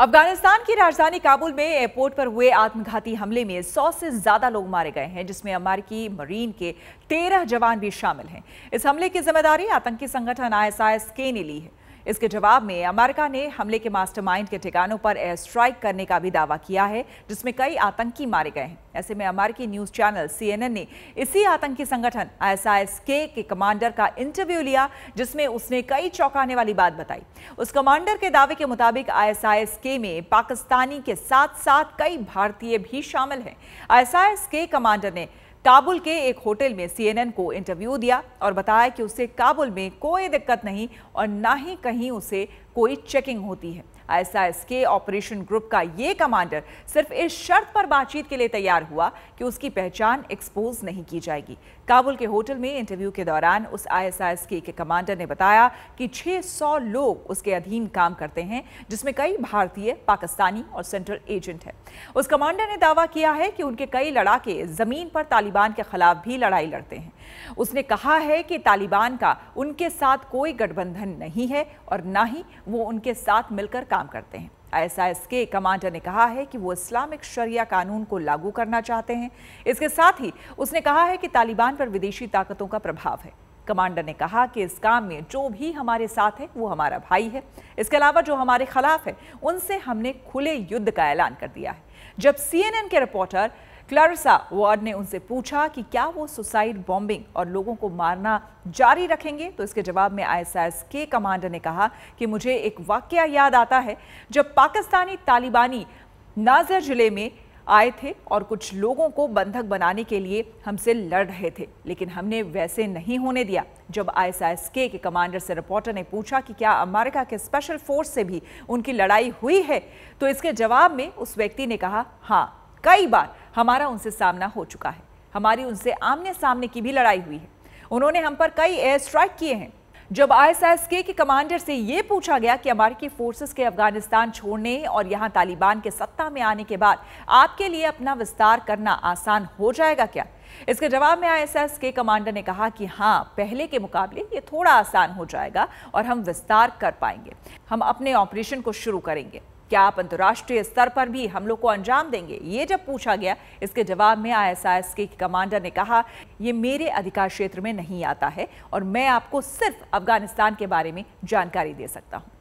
अफगानिस्तान की राजधानी काबुल में एयरपोर्ट पर हुए आत्मघाती हमले में 100 से ज्यादा लोग मारे गए हैं जिसमें अमेरिकी मरीन के 13 जवान भी शामिल हैं इस हमले की जिम्मेदारी आतंकी संगठन आईएसआईएस के ने ली है इसके जवाब में अमेरिका ने हमले के मास्टरमाइंड के ठिकानों पर एयर स्ट्राइक करने का भी दावा किया है जिसमें कई आतंकी मारे गए हैं ऐसे में अमेरिकी न्यूज चैनल सीएनएन ने इसी आतंकी संगठन आईएसआईएस के कमांडर का इंटरव्यू लिया जिसमें उसने कई चौंकाने वाली बात बताई उस कमांडर के दावे के मुताबिक के में पाकिस्तानी के साथ साथ कई भारतीय भी शामिल हैं के कमांडर ने काबुल के एक होटल में सीएनएन को इंटरव्यू दिया और बताया कि उसे काबुल में कोई दिक्कत नहीं और ना ही कहीं उसे कोई चेकिंग होती है आईएसआईएस के ऑपरेशन ग्रुप का ये कमांडर सिर्फ इस शर्त पर बातचीत के लिए तैयार हुआ कि उसकी पहचान एक्सपोज नहीं की जाएगी काबुल के होटल में इंटरव्यू के दौरान उस आईएसआईएस के एक कमांडर ने बताया कि 600 लोग उसके अधीन काम करते हैं जिसमें कई भारतीय पाकिस्तानी और सेंट्रल एजेंट हैं उस कमांडर ने दावा किया है कि उनके कई लड़ाके ज़मीन पर तालिबान के खिलाफ भी लड़ाई लड़ते हैं उसने कहा है कि तालिबान का उनके साथ कोई गठबंधन नहीं है और ना ही वो उनके साथ मिलकर काम करते हैं आईएसआईएस के कमांडर ने कहा है कि वो इस्लामिक शरिया कानून को लागू करना चाहते हैं इसके साथ ही उसने कहा है कि तालिबान पर विदेशी ताकतों का प्रभाव है कमांडर ने कहा कि इस काम में जो भी हमारे साथ है वो हमारा भाई है इसके अलावा जो हमारे खिलाफ है उनसे हमने खुले युद्ध का ऐलान कर दिया है जब सीएनएन के रिपोर्टर क्लारिसा वार्ड ने उनसे पूछा कि क्या वो सुसाइड बॉम्बिंग और लोगों को मारना जारी रखेंगे तो इसके जवाब में आईएसआईएस के कमांडर ने कहा कि मुझे एक वाक्य याद आता है जब पाकिस्तानी तालिबानी नाजर जिले में आए थे और कुछ लोगों को बंधक बनाने के लिए हमसे लड़ रहे थे लेकिन हमने वैसे नहीं होने दिया जब आईएसआईएस के कमांडर से रिपोर्टर ने पूछा कि क्या अमेरिका के स्पेशल फोर्स से भी उनकी लड़ाई हुई है तो इसके जवाब में उस व्यक्ति ने कहा हाँ कई बार हमारा उनसे सामना हो चुका है हमारी उनसे आमने सामने की भी लड़ाई हुई है उन्होंने हम पर कई एयर स्ट्राइक किए हैं जब आईएसएस के कमांडर से ये पूछा गया कि अमेरिकी फोर्सेस के अफगानिस्तान छोड़ने और यहाँ तालिबान के सत्ता में आने के बाद आपके लिए अपना विस्तार करना आसान हो जाएगा क्या इसके जवाब में आईएसएस के कमांडर ने कहा कि हाँ पहले के मुकाबले ये थोड़ा आसान हो जाएगा और हम विस्तार कर पाएंगे हम अपने ऑपरेशन को शुरू करेंगे क्या आप अंतर्राष्ट्रीय स्तर पर भी हमलों को अंजाम देंगे ये जब पूछा गया इसके जवाब में आईएसआईएस के कमांडर ने कहा ये मेरे अधिकार क्षेत्र में नहीं आता है और मैं आपको सिर्फ अफगानिस्तान के बारे में जानकारी दे सकता हूँ